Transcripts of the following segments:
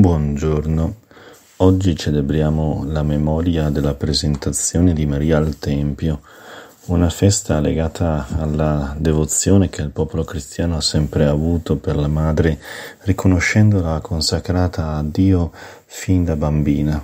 Buongiorno, oggi celebriamo la memoria della presentazione di Maria al Tempio, una festa legata alla devozione che il popolo cristiano ha sempre avuto per la madre, riconoscendola consacrata a Dio fin da bambina.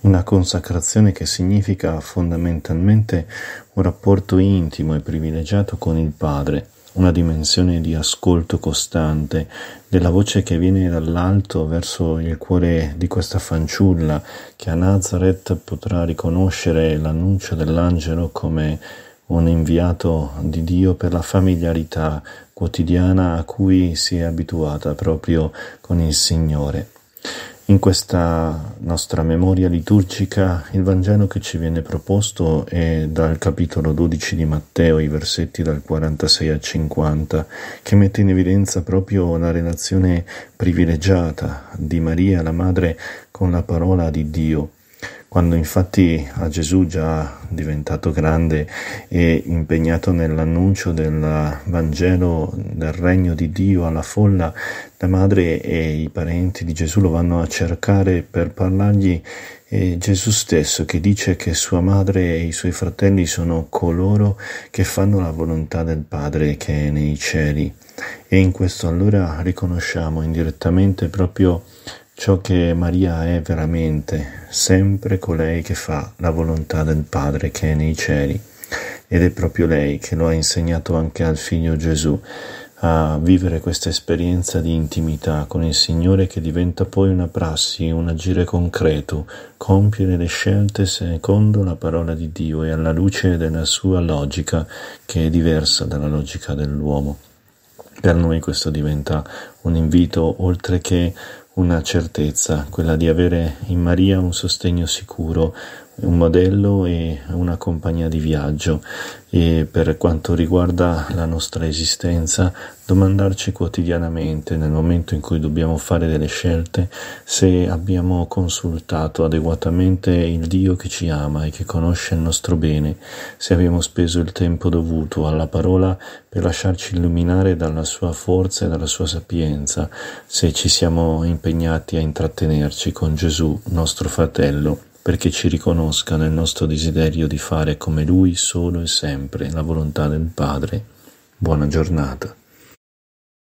Una consacrazione che significa fondamentalmente un rapporto intimo e privilegiato con il Padre, una dimensione di ascolto costante della voce che viene dall'alto verso il cuore di questa fanciulla che a Nazareth potrà riconoscere l'annuncio dell'angelo come un inviato di Dio per la familiarità quotidiana a cui si è abituata proprio con il Signore. In questa nostra memoria liturgica il Vangelo che ci viene proposto è dal capitolo 12 di Matteo, i versetti dal 46 al 50, che mette in evidenza proprio la relazione privilegiata di Maria, la Madre, con la parola di Dio quando infatti a Gesù già diventato grande e impegnato nell'annuncio del Vangelo del regno di Dio alla folla, la madre e i parenti di Gesù lo vanno a cercare per parlargli e Gesù stesso che dice che sua madre e i suoi fratelli sono coloro che fanno la volontà del Padre che è nei cieli. E in questo allora riconosciamo indirettamente proprio ciò che Maria è veramente, sempre colei che fa la volontà del Padre che è nei cieli. Ed è proprio lei che lo ha insegnato anche al figlio Gesù a vivere questa esperienza di intimità con il Signore che diventa poi una prassi, un agire concreto, compiere le scelte secondo la parola di Dio e alla luce della sua logica che è diversa dalla logica dell'uomo. Per noi questo diventa un invito oltre che una certezza, quella di avere in Maria un sostegno sicuro, un modello e una compagnia di viaggio e per quanto riguarda la nostra esistenza domandarci quotidianamente nel momento in cui dobbiamo fare delle scelte se abbiamo consultato adeguatamente il Dio che ci ama e che conosce il nostro bene, se abbiamo speso il tempo dovuto alla parola per lasciarci illuminare dalla sua forza e dalla sua sapienza, se ci siamo impegnati impegnati a intrattenerci con Gesù, nostro fratello, perché ci riconosca nel nostro desiderio di fare come Lui solo e sempre la volontà del Padre. Buona giornata.